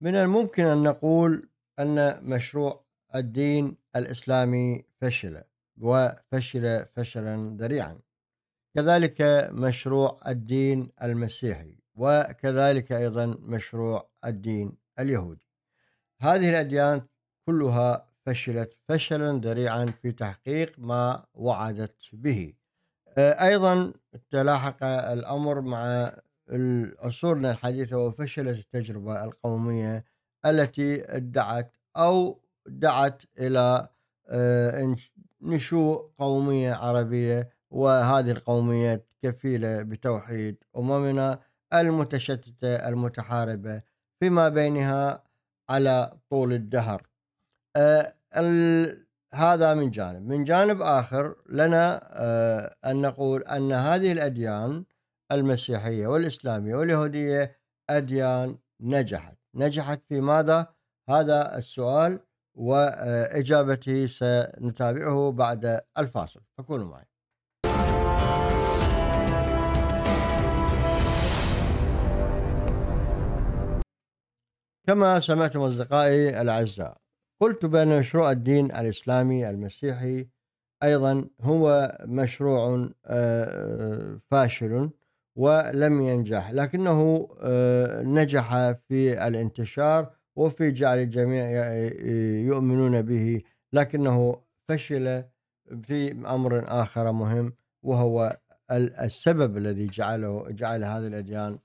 من الممكن أن نقول أن مشروع الدين الإسلامي فشل وفشل فشلا ذريعا كذلك مشروع الدين المسيحي وكذلك أيضا مشروع الدين اليهودي هذه الأديان كلها فشلت فشلا ذريعا في تحقيق ما وعدت به أيضا تلاحق الأمر مع عصورنا الحديثة وفشلت التجربة القومية التي ادعت أو دعت إلى آه، نشوء قومية عربية وهذه القومية كفيلة بتوحيد أممنا المتشتتة المتحاربة فيما بينها على طول الدهر آه، هذا من جانب من جانب آخر لنا آه، أن نقول أن هذه الأديان المسيحية والإسلامية واليهودية أديان نجحت نجحت في ماذا؟ هذا السؤال وإجابته سنتابعه بعد الفاصل فكونوا معي كما سمعتم أصدقائي الأعزاء قلت بأن مشروع الدين الإسلامي المسيحي أيضا هو مشروع آه، فاشل ولم ينجح لكنه آه، نجح في الانتشار وفي جعل الجميع يؤمنون به لكنه فشل في امر اخر مهم وهو السبب الذي جعله جعل هذه الاديان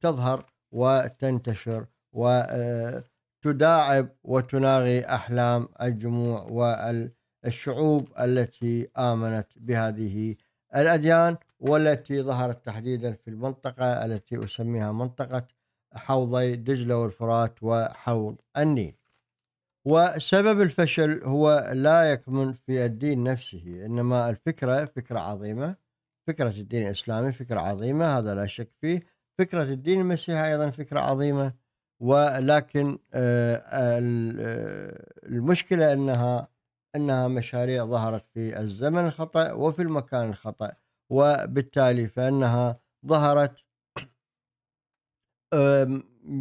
تظهر وتنتشر وتداعب آه، وتناغي احلام الجموع والشعوب التي امنت بهذه الاديان والتي ظهرت تحديدا في المنطقة التي أسميها منطقة حوضي دجلة والفرات وحوض النيل وسبب الفشل هو لا يكمن في الدين نفسه إنما الفكرة فكرة عظيمة فكرة الدين الإسلامي فكرة عظيمة هذا لا شك فيه فكرة الدين المسيحي أيضا فكرة عظيمة ولكن آه، آه، آه، المشكلة أنها أنها مشاريع ظهرت في الزمن الخطأ وفي المكان الخطأ وبالتالي فانها ظهرت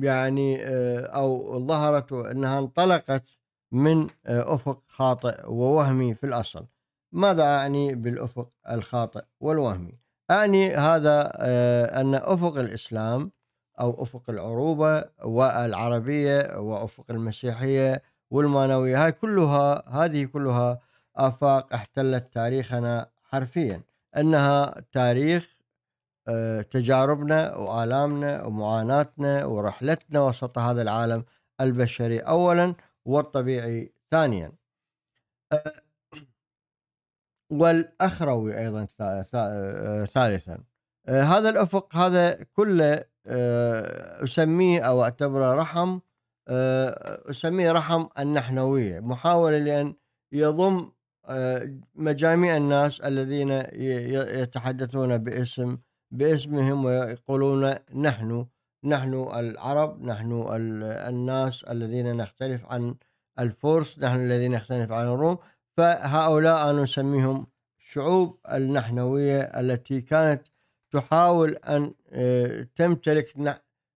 يعني أه، او ظهرت انها انطلقت من أه، افق خاطئ ووهمي في الاصل. ماذا اعني بالافق الخاطئ والوهمي؟ اعني هذا أه، ان افق الاسلام او افق العروبه والعربيه وافق المسيحيه والمانويه هاي كلها هذه كلها افاق احتلت تاريخنا حرفيا. انها تاريخ آه، تجاربنا والامنا ومعاناتنا ورحلتنا وسط هذا العالم البشري اولا والطبيعي ثانيا. آه، والاخروي ايضا آه، ثالثا. هذا الافق هذا كله اسميه او اعتبره رحم اسميه رحم النحنويه، محاوله لان يضم مجاميع الناس الذين يتحدثون باسم باسمهم ويقولون نحن نحن العرب نحن الناس الذين نختلف عن الفرس نحن الذين نختلف عن الروم فهؤلاء نسميهم شعوب النحنوية التي كانت تحاول أن آه، تمتلك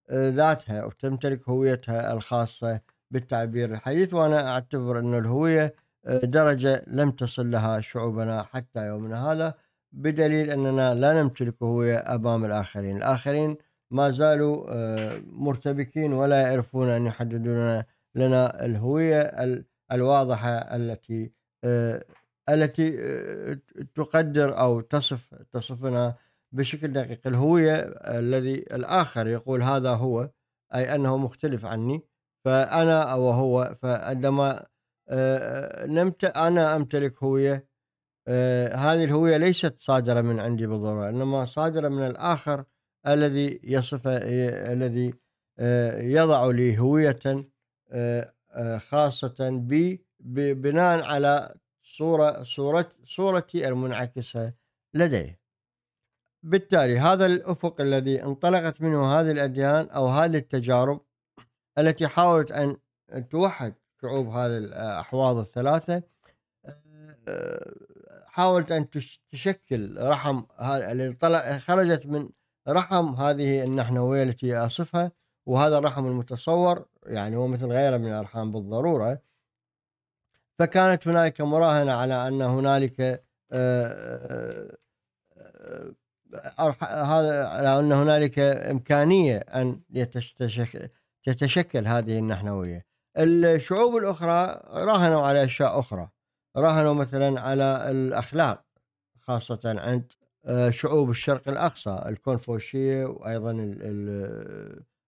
آه، ذاتها أو تمتلك هويتها الخاصة بالتعبير الحديث وأنا أعتبر أن الهوية درجة لم تصل لها شعوبنا حتى يومنا هذا بدليل أننا لا نمتلك هوية أمام الآخرين الآخرين ما زالوا آه، مرتبكين ولا يعرفون أن يحددون لنا الهوية الواضحة التي آه، التي آه، تقدر أو تصف تصفنا بشكل دقيق الهوية الذي الآخر يقول هذا هو أي أنه مختلف عني فأنا وهو فعندما آه، نمت انا امتلك هويه آه، هذه الهويه ليست صادره من عندي بالضروره انما صادره من الاخر الذي يصف الذي آه، يضع لي هويه خاصه بي بناء على صوره صورة صورتي المنعكسه لديه. بالتالي هذا الافق الذي انطلقت منه هذه الاديان او هذه التجارب التي حاولت ان توحد شعوب هذه الاحواض الثلاثه آه، حاولت ان تشكل رحم اللي خرجت من رحم هذه النحنويه التي اصفها وهذا الرحم المتصور يعني هو مثل غيره من الارحام بالضروره فكانت هنالك مراهنه على ان هنالك آه، آه، هذا على ان هنالك امكانيه ان تتشكل هذه النحنويه الشعوب الأخرى راهنوا على أشياء أخرى راهنوا مثلا على الأخلاق خاصة عند آه، شعوب الشرق الأقصى الكونفوشية وأيضا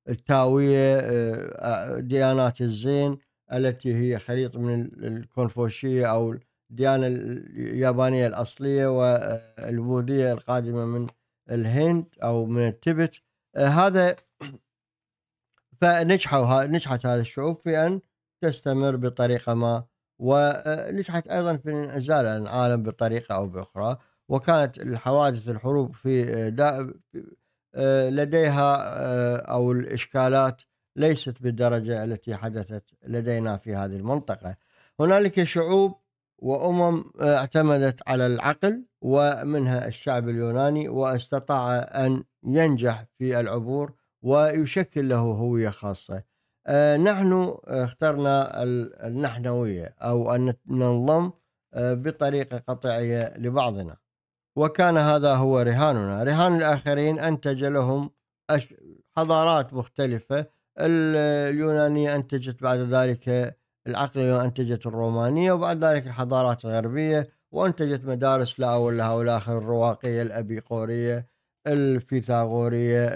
التاوية آه، آه، ديانات الزين التي هي خليط من الكونفوشية أو الديانة اليابانية الأصلية والبوذية القادمة من الهند أو من التبت هذا فنجحوا نجحت هذه الشعوب في ان تستمر بطريقه ما ونجحت ايضا في الانعزال عن العالم بطريقه او باخرى وكانت الحوادث الحروب في دا لديها او الاشكالات ليست بالدرجه التي حدثت لدينا في هذه المنطقه. هنالك شعوب وامم اعتمدت على العقل ومنها الشعب اليوناني واستطاع ان ينجح في العبور ويشكل له هوية خاصة آه، نحن اخترنا النحنوية أو أن ننضم آه، بطريقة قطعية لبعضنا وكان هذا هو رهاننا رهان الآخرين أنتج لهم حضارات مختلفة اليونانية أنتجت بعد ذلك العقلية أنتجت الرومانية وبعد ذلك الحضارات الغربية وأنتجت مدارس لا أول لها والآخر الرواقية الأبيقورية الفيثاغورية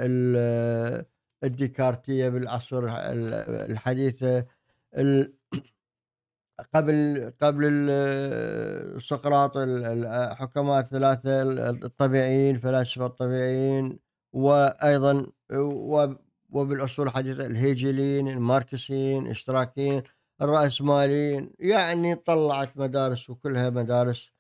الديكارتية بالعصر الحديثة قبل قبل سقراط الحكماء الثلاثة الطبيعيين الفلاسفة الطبيعيين وأيضا وبالأصول الحديثة الهيجليين الماركسيين الاشتراكيين الرأسماليين يعني طلعت مدارس وكلها مدارس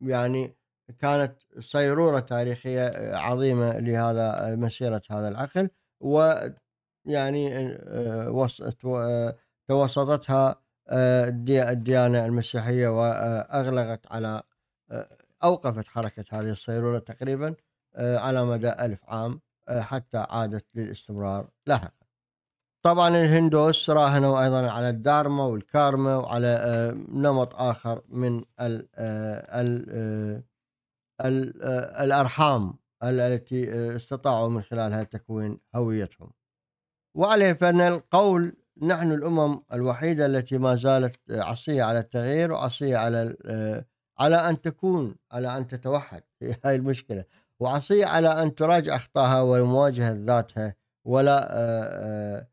يعني كانت صيروره تاريخيه آه، عظيمه لهذا آه، مسيره هذا العقل ويعني آه، توسطتها الديانه المسيحيه واغلقت على اوقفت حركه هذه الصيروره تقريبا على مدى ألف عام حتى عادت للاستمرار لاحقا طبعا الهندوس راهنوا ايضا على الدارما والكارما وعلى نمط اخر من ال ال آه، الأرحام التي آه، استطاعوا من خلالها تكوين هويتهم وعليه فإن القول نحن الأمم الوحيدة التي ما زالت عصية على التغيير وعصية على آه، على أن تكون على أن تتوحد هي هاي المشكلة وعصية على أن تراجع أخطائها ومواجهة ذاتها ولا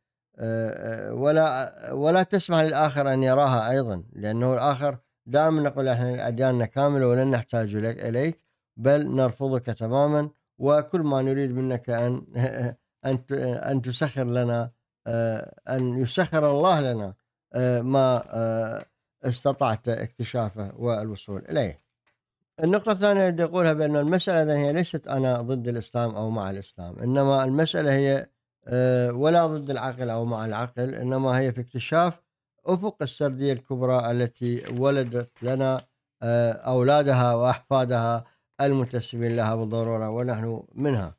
ولا ولا تسمح للآخر أن يراها أيضا لأنه الآخر دائما نقول احنا أدياننا كاملة ولن نحتاج إليك بل نرفضك تماما وكل ما نريد منك ان ان ان تسخر لنا آه، ان يسخر الله لنا آه، ما آه، استطعت اكتشافه والوصول اليه. النقطة الثانية اللي يقولها بأن المسألة هي ليست أنا ضد الإسلام أو مع الإسلام إنما المسألة هي ولا ضد العقل أو مع العقل إنما هي في اكتشاف أفق السردية الكبرى التي ولدت لنا أولادها وأحفادها المنتسبين لها بالضرورة ونحن منها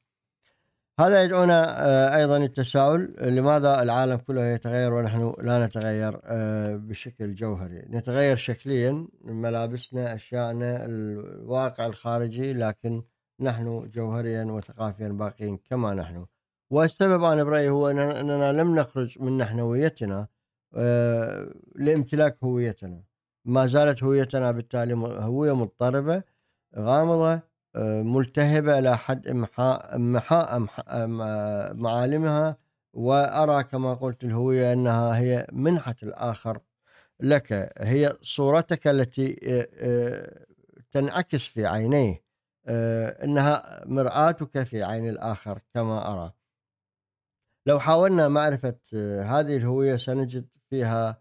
هذا يدعونا آه، أيضا التساؤل لماذا العالم كله يتغير ونحن لا نتغير آه، بشكل جوهري نتغير شكليا ملابسنا أشياءنا الواقع الخارجي لكن نحن جوهريا وثقافيا باقين كما نحن والسبب أنا برأيي هو أننا لم نخرج من نحنويتنا آه، لامتلاك هويتنا ما زالت هويتنا بالتالي هوية مضطربة غامضة آه، ملتهبة إلى حد إمحاء, إمحاء آه، معالمها وأرى كما قلت الهوية أنها هي منحة الآخر لك هي صورتك التي آه، تنعكس في عينيه انها مرآتك في عين الاخر كما ارى لو حاولنا معرفه هذه الهويه سنجد فيها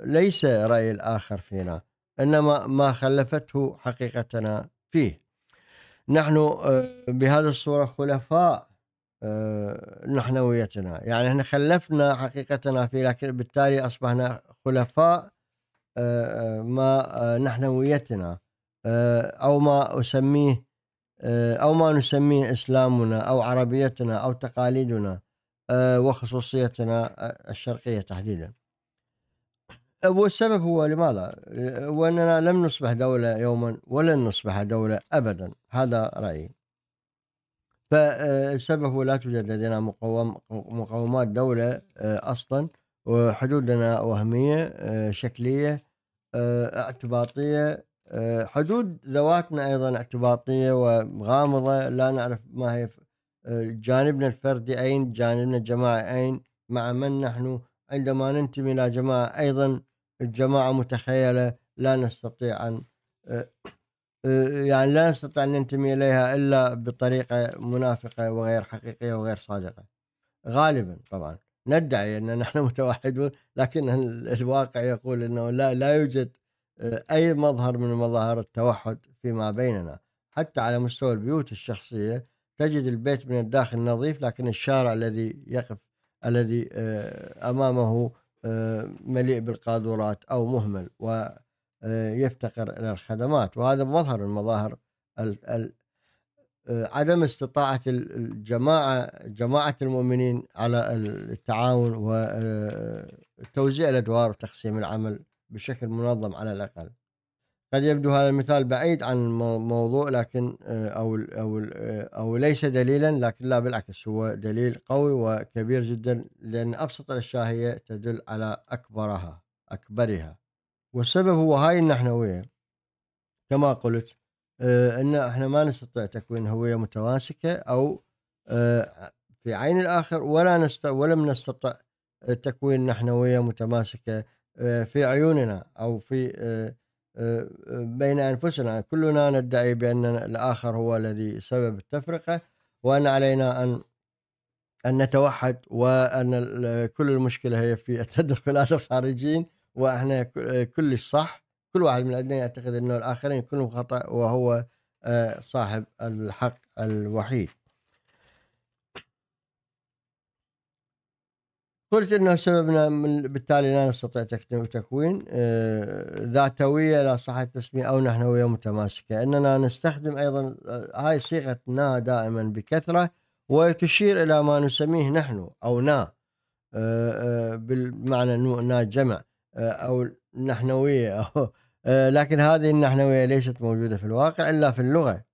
ليس راي الاخر فينا إنما ما خلفته حقيقتنا فيه نحن آه، بهذه الصورة خلفاء آه، نحنويتنا يعني احنا خلفنا حقيقتنا فيه لكن بالتالي أصبحنا خلفاء آه، ما نحنويتنا أو ما أسميه أو ما نسميه إسلامنا أو عربيتنا أو تقاليدنا وخصوصيتنا الشرقية تحديدا والسبب هو لماذا؟ هو آه، أننا لم نصبح دولة يوما ولن نصبح دولة أبدا هذا رأيي فالسبب هو لا توجد لدينا مقوم مقومات دولة آه، أصلا وحدودنا وهمية آه، شكلية اعتباطية حدود ذواتنا أيضا اعتباطية وغامضة لا نعرف ما هي جانبنا الفردي أين جانبنا الجماعي أين مع من نحن عندما ننتمي إلى جماعة أيضا الجماعة متخيلة لا نستطيع أن أه، أه، يعني لا نستطيع أن ننتمي إليها إلا بطريقة منافقة وغير حقيقية وغير صادقة غالبا طبعا ندعي أن نحن متوحدون لكن الواقع يقول أنه لا, لا يوجد أه، أي مظهر من مظاهر التوحد فيما بيننا حتى على مستوى البيوت الشخصية تجد البيت من الداخل نظيف لكن الشارع الذي يقف الذي أمامه آه، مليء بالقاذورات أو مهمل ويفتقر آه، إلى الخدمات وهذا مظهر من مظاهر آه، عدم استطاعة الجماعة جماعة المؤمنين على التعاون وتوزيع الأدوار وتقسيم العمل بشكل منظم على الأقل قد يبدو هذا المثال بعيد عن الموضوع لكن آه، او او آه، او ليس دليلا لكن لا بالعكس هو دليل قوي وكبير جدا لان ابسط الاشياء هي تدل على اكبرها اكبرها والسبب هو هاي النحنويه كما قلت آه، ان احنا ما نستطيع تكوين هويه متماسكه او في عين الاخر ولا نست ولم نستطع تكوين نحنويه متماسكه في عيوننا او في بين أنفسنا كلنا ندعي بأن الآخر هو الذي سبب التفرقة وأن علينا أن أن نتوحد وأن كل المشكلة هي في التدخلات الخارجين وإحنا كل الصح كل واحد من عندنا يعتقد أنه الآخرين كلهم خطأ وهو آه، صاحب الحق الوحيد قلت انه سببنا من بالتالي لا نستطيع تكوين آه، ذاتويه لا صح التسميه او نحنويه متماسكه اننا نستخدم ايضا آه، هاي صيغه نا دائما بكثره وتشير الى ما نسميه نحن او نا آه، بالمعنى نا جمع او نحنويه أو لكن هذه النحنويه ليست موجوده في الواقع الا في اللغه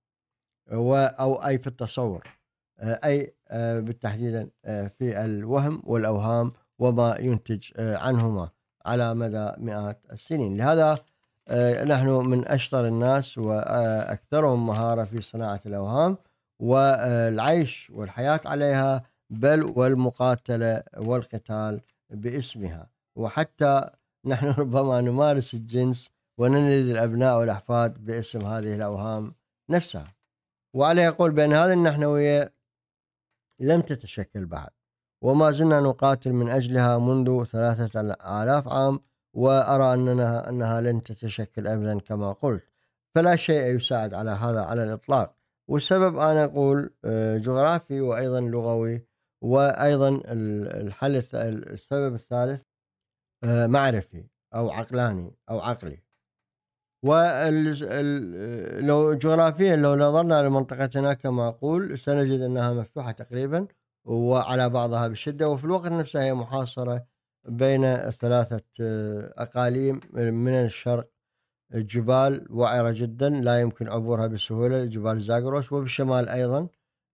او اي في التصور اي آه، بالتحديد آه، في الوهم والأوهام وما ينتج آه، عنهما على مدى مئات السنين لهذا نحن من أشطر الناس وأكثرهم مهارة في صناعة الأوهام والعيش والحياة عليها بل والمقاتلة والقتال باسمها وحتى نحن ربما نمارس الجنس وننلد الأبناء والأحفاد باسم هذه الأوهام نفسها وعليه يقول بأن هذه النحنوية لم تتشكل بعد وما زلنا نقاتل من أجلها منذ ثلاثة آلاف عام وأرى أننا أنها لن تتشكل أبدا كما قلت فلا شيء يساعد على هذا على الإطلاق والسبب أنا أقول آه، جغرافي وأيضا لغوي وأيضا الحل السبب الثالث آه، معرفي أو عقلاني أو عقلي ولو جغرافيا لو نظرنا لمنطقتنا كما أقول سنجد أنها مفتوحة تقريبا وعلى بعضها بشدة وفي الوقت نفسه هي محاصرة بين ثلاثة آه، أقاليم من الشرق جبال وعرة جدا لا يمكن عبورها بسهولة جبال زاغروس وبالشمال أيضا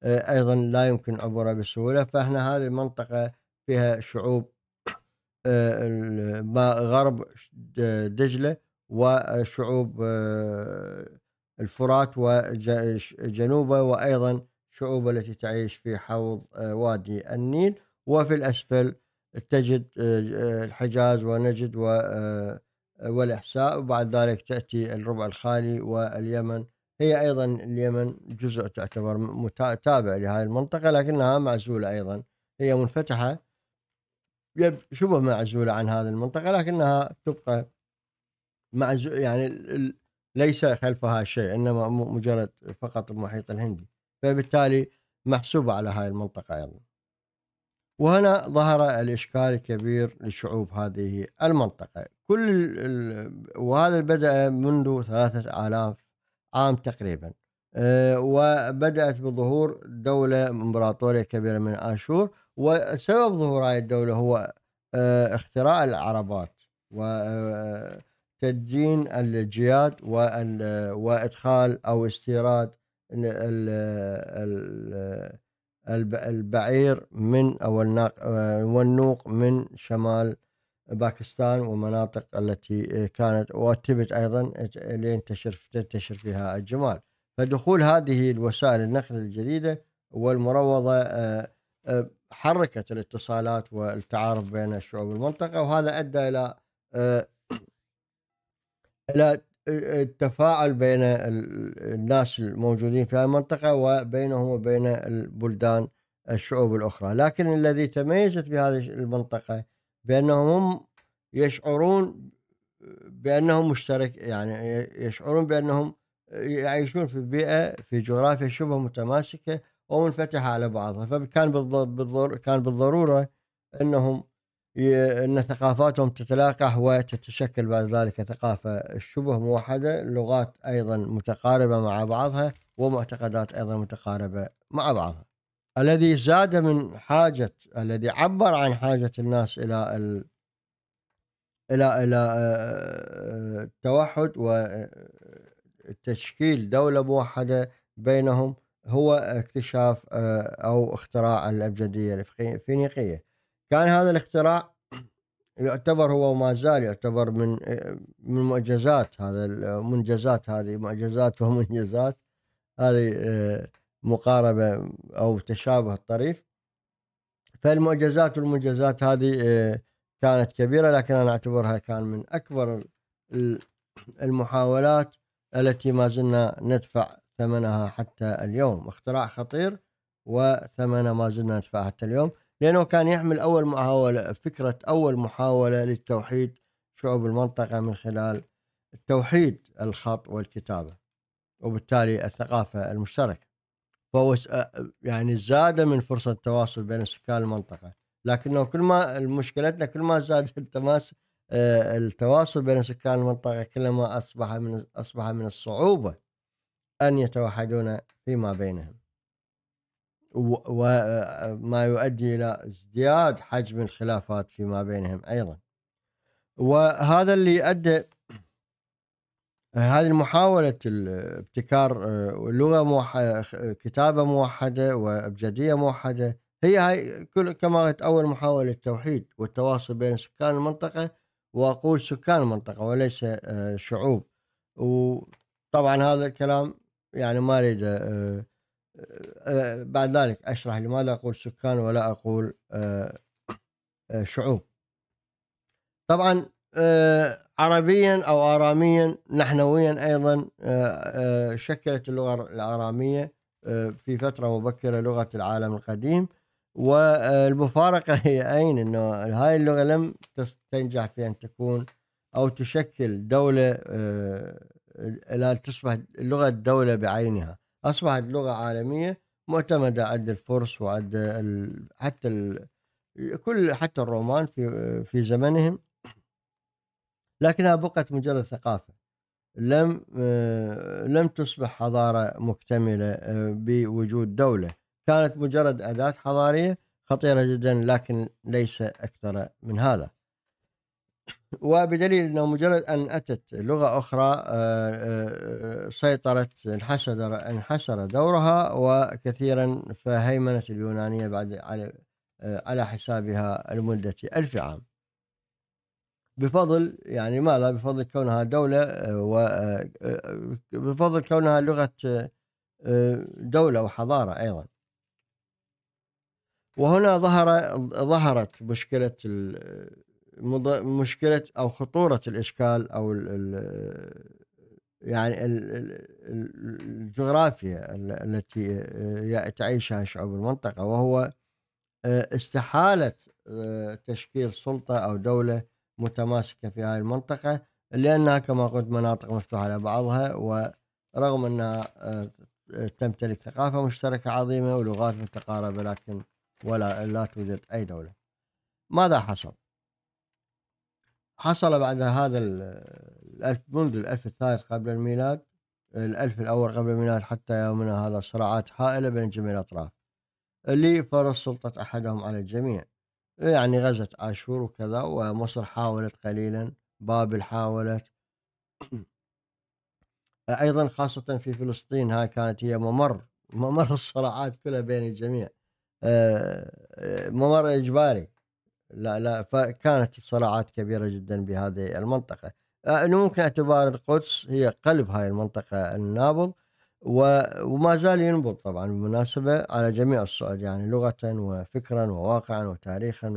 آه، أيضا لا يمكن عبورها بسهولة فإحنا هذه المنطقة فيها شعوب آه، غرب دجلة وشعوب آه، الفرات وجنوبه وايضا شعوب التي تعيش في حوض آه، وادي النيل وفي الاسفل تجد آه، الحجاز ونجد والاحساء وبعد ذلك تاتي الربع الخالي واليمن هي ايضا اليمن جزء تعتبر تابع لهذه المنطقه لكنها معزوله ايضا هي منفتحه شبه معزوله عن هذه المنطقه لكنها تبقى مع يعني ليس خلفها شيء انما مجرد فقط المحيط الهندي فبالتالي محسوبه على هاي المنطقه ايضا وهنا ظهر الاشكال الكبير لشعوب هذه المنطقه كل وهذا بدا منذ ثلاثة آلاف عام تقريبا آه، وبدات بظهور دوله امبراطوريه كبيره من اشور وسبب ظهور هذه الدوله هو آه، اختراع العربات و آه، تدجين الجياد وادخال او استيراد البعير من او والنوق من شمال باكستان ومناطق التي كانت والتبت ايضا لينتشر تنتشر فيها الجمال فدخول هذه الوسائل النقل الجديده والمروضه آه، آه، حركت الاتصالات والتعارف بين شعوب المنطقه وهذا ادى الى آه، الى التفاعل بين الناس الموجودين في هذه المنطقه وبينهم وبين البلدان الشعوب الاخرى، لكن الذي تميزت بهذه المنطقه بانهم هم يشعرون بانهم مشترك يعني يشعرون بانهم يعيشون في بيئه في جغرافيا شبه متماسكه ومنفتحه على بعضها، فكان بالضر كان بالضروره انهم ان ثقافاتهم تتلاقح وتتشكل بعد ذلك ثقافه شبه موحده، لغات ايضا متقاربه مع بعضها ومعتقدات ايضا متقاربه مع بعضها. الذي زاد من حاجه الذي عبر عن حاجه الناس الى ال... الى الى التوحد وتشكيل دوله موحده بينهم هو اكتشاف او اختراع الابجديه الفينيقيه. كان هذا الاختراع يعتبر هو وما زال يعتبر من من معجزات هذا المنجزات هذه معجزات ومنجزات هذه آه، مقاربة أو تشابه الطريف فالمعجزات والمنجزات هذه آه، كانت كبيرة لكن أنا أعتبرها كان من أكبر المحاولات التي ما زلنا ندفع ثمنها حتى اليوم اختراع خطير وثمنه ما زلنا ندفع حتى اليوم لأنه كان يحمل أول محاولة فكرة أول محاولة للتوحيد شعوب المنطقة من خلال توحيد الخط والكتابة وبالتالي الثقافة المشتركة فهو يعني زاد من فرصة التواصل بين سكان المنطقة لكنه كل ما مشكلتنا كل ما زاد التماس آه، التواصل بين سكان المنطقة كلما أصبح من أصبح من الصعوبة أن يتوحدون فيما بينهم وما يؤدي الى ازدياد حجم الخلافات فيما بينهم ايضا وهذا اللي ادى هذه محاولة ابتكار لغة موحدة كتابة موحدة وأبجدية موحدة هي هاي كما قلت أول محاولة التوحيد والتواصل بين سكان المنطقة وأقول سكان المنطقة وليس آه، شعوب وطبعا هذا الكلام يعني ما أريد آه، آه، بعد ذلك أشرح لماذا أقول سكان ولا أقول آه، آه، شعوب طبعا عربيا أو آراميا نحنويا أيضا شكلت اللغة الآرامية في فترة مبكرة لغة العالم القديم والمفارقة هي أين أنه هاي اللغة لم تنجح في أن تكون أو تشكل دولة لا تصبح لغة دولة بعينها اصبحت لغه عالميه معتمده عند الفرس وعند ال... حتى ال... كل حتى الرومان في في زمنهم لكنها بقت مجرد ثقافه لم لم تصبح حضاره مكتمله بوجود دوله كانت مجرد اداه حضاريه خطيره جدا لكن ليس اكثر من هذا وبدليل أنه مجرد أن أتت لغة أخرى آه، آه، سيطرت انحسر انحسر دورها وكثيرا فهيمنت اليونانية بعد على آه، على حسابها لمدة ألف عام بفضل يعني ماذا بفضل كونها دولة و بفضل كونها لغة دولة وحضارة أيضا وهنا ظهر ظهرت مشكلة مشكله او خطوره الاشكال او الـ الـ يعني الـ الجغرافيا التي آه، تعيشها شعوب المنطقه وهو آه، استحاله آه، تشكيل سلطه او دوله متماسكه في هذه المنطقه لانها كما قلت مناطق مفتوحه على بعضها ورغم انها تمتلك ثقافه مشتركه عظيمه ولغات متقاربه لكن ولا لا توجد اي دوله. ماذا حصل؟ حصل بعد هذا الألف منذ الألف الثالث قبل الميلاد الألف الأول قبل الميلاد حتى يومنا هذا صراعات هائلة بين جميع الأطراف اللي فرض سلطة أحدهم على الجميع يعني غزت عاشور وكذا ومصر حاولت قليلا بابل حاولت أيضا خاصة في فلسطين هاي كانت هي ممر ممر الصراعات كلها بين الجميع آه، آه، ممر إجباري لا لا فكانت صراعات كبيره جدا بهذه المنطقه آه، انه ممكن اعتبار القدس هي قلب هاي المنطقه النابض وما زال ينبض طبعا بالمناسبه على جميع الصعد يعني لغه وفكرا وواقعا وتاريخا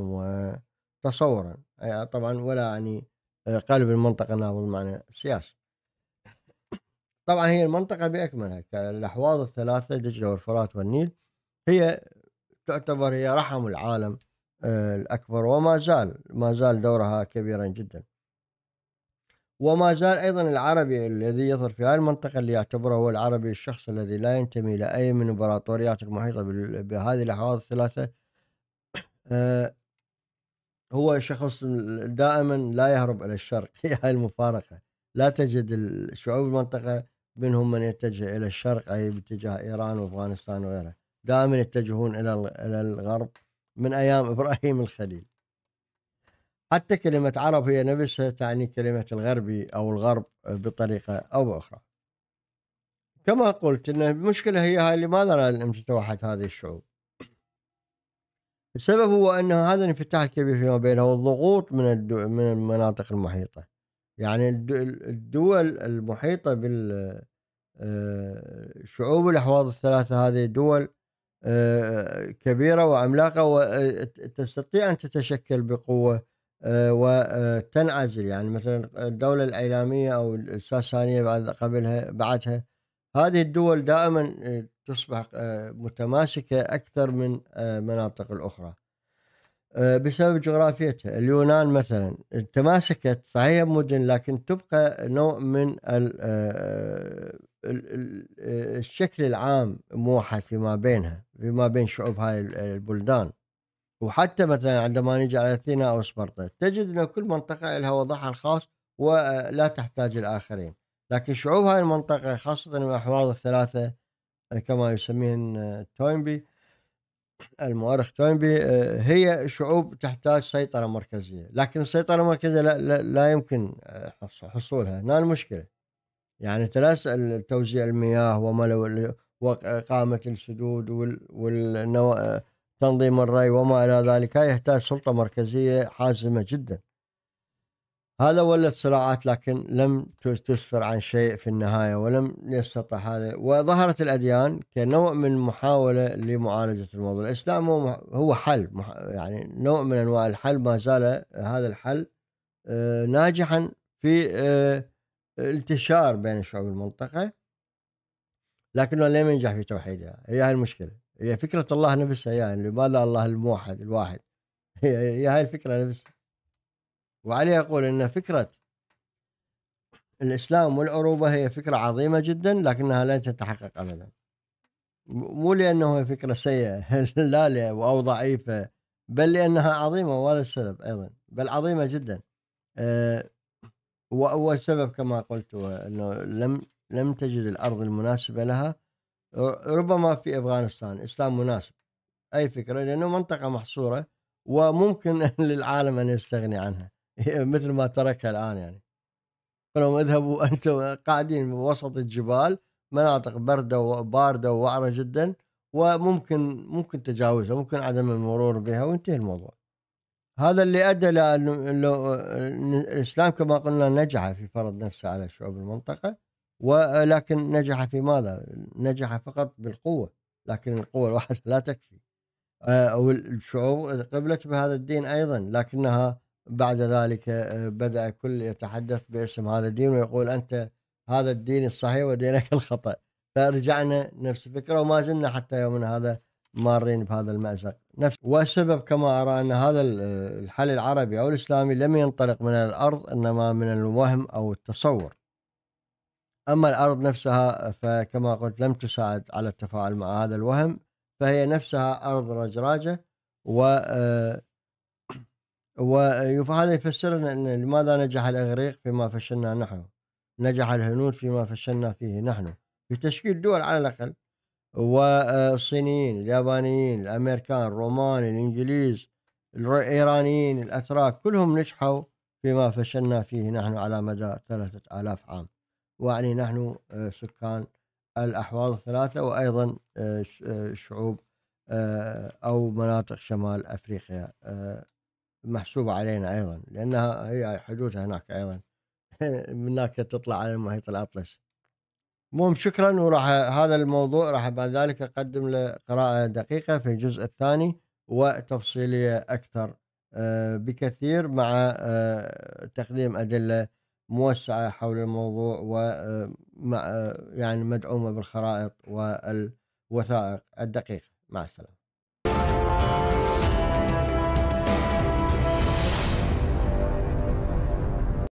وتصورا يعني طبعا ولا يعني آه، قلب المنطقه نابض معنى سياسي طبعا هي المنطقة بأكملها كالأحواض الثلاثة دجلة والفرات والنيل هي تعتبر هي رحم العالم الأكبر وما زال ما زال دورها كبيرا جدا وما زال أيضا العربي الذي يظهر في هذه المنطقة اللي يعتبره هو العربي الشخص الذي لا ينتمي لأي من الإمبراطوريات المحيطة بهذه الأحواض الثلاثة آه، هو شخص دائما لا يهرب إلى الشرق هي هاي المفارقة لا تجد شعوب المنطقة منهم من يتجه إلى الشرق أي باتجاه إيران وأفغانستان وغيرها دائما يتجهون إلى الغرب من أيام إبراهيم الخليل حتى كلمة عرب هي نفسها تعني كلمة الغربي أو الغرب بطريقة أو بأخرى كما قلت أن المشكلة هي هاي لماذا لم تتوحد هذه الشعوب السبب هو أن هذا الانفتاح الكبير فيما بينها والضغوط من الدو... من المناطق المحيطة يعني الدول المحيطة بال آه، شعوب الأحواض الثلاثة هذه دول كبيرة وعملاقة وتستطيع أن تتشكل بقوة آه، وتنعزل يعني مثلا الدولة الإعلامية أو الساسانية بعد قبلها بعدها هذه الدول دائما آه، تصبح آه، متماسكة أكثر من مناطق الأخرى بسبب جغرافيتها اليونان مثلا تماسكت صحيح مدن لكن تبقى نوع من آه، الشكل العام موحد فيما بينها فيما بين شعوب هاي البلدان وحتى مثلا عندما نجي على اثينا او سبرتا تجد ان كل منطقه لها وضعها الخاص ولا آه، تحتاج الاخرين لكن شعوب هاي المنطقه خاصه الاحواض الثلاثه آه، كما يسميهن توينبي المؤرخ توينبي هي شعوب تحتاج سيطره مركزيه لكن السيطره المركزيه لا, لا, لا يمكن حصولها هنا المشكله يعني تلاس توزيع المياه لو وإقامة السدود والنو... تنظيم الري وما إلى ذلك يحتاج سلطة مركزية حازمة جدا هذا ولد صراعات لكن لم تسفر عن شيء في النهاية ولم يستطع هذا وظهرت الأديان كنوع من محاولة لمعالجة الموضوع الإسلام هو حل يعني نوع من أنواع الحل ما زال هذا الحل آه، ناجحا في آه، انتشار بين شعوب المنطقة لكنه لم ينجح في توحيدها هي هاي المشكلة هي فكرة الله نفسها يعني لماذا الله الموحد الواحد هي, هي هاي الفكرة نفسها وعلي يقول أن فكرة الإسلام والعروبة هي فكرة عظيمة جدا لكنها لن تتحقق أبدا مو لأنه هي فكرة سيئة لا أو ضعيفة بل لأنها عظيمة وهذا السبب أيضا بل عظيمة جدا أه واول سبب كما قلت انه لم لم تجد الارض المناسبه لها ربما في افغانستان اسلام مناسب اي فكره لانه منطقه محصوره وممكن للعالم ان يستغني عنها مثل ما تركها الان يعني فلو اذهبوا انتم قاعدين وسط الجبال مناطق برده وبارده ووعره جدا وممكن ممكن تجاوزها ممكن عدم المرور بها وينتهي الموضوع. هذا اللي ادى لانه الاسلام كما قلنا نجح في فرض نفسه على شعوب المنطقه ولكن نجح في ماذا؟ نجح فقط بالقوه لكن القوه الواحده لا تكفي آه، والشعوب قبلت بهذا الدين ايضا لكنها بعد ذلك آه، بدا كل يتحدث باسم هذا الدين ويقول انت هذا الدين الصحيح ودينك الخطا فرجعنا نفس الفكره وما زلنا حتى يومنا هذا مارين بهذا المأزق نفس والسبب كما أرى أن هذا الحل العربي أو الإسلامي لم ينطلق من الأرض إنما من الوهم أو التصور أما الأرض نفسها فكما قلت لم تساعد على التفاعل مع هذا الوهم فهي نفسها أرض رجراجة و آه، وهذا يفسر أن لماذا نجح الإغريق فيما فشلنا نحن نجح الهنود فيما فشلنا فيه نحن في تشكيل دول على الأقل والصينيين اليابانيين الامريكان الرومان الانجليز الايرانيين الاتراك كلهم نجحوا فيما فشلنا فيه نحن على مدى ثلاثة آلاف عام ويعني نحن آه، سكان الأحواض الثلاثة وأيضا آه، آه، شعوب أو مناطق شمال أفريقيا محسوبة علينا أيضا لأنها هي حدودها هناك أيضا من هناك تطلع على المحيط الأطلسي المهم شكرا وراح هذا الموضوع راح بعد ذلك اقدم له قراءه دقيقه في الجزء الثاني وتفصيليه اكثر آه، بكثير مع آه، تقديم ادله موسعه حول الموضوع و آه، يعني مدعومه بالخرائط والوثائق الدقيقه مع السلامه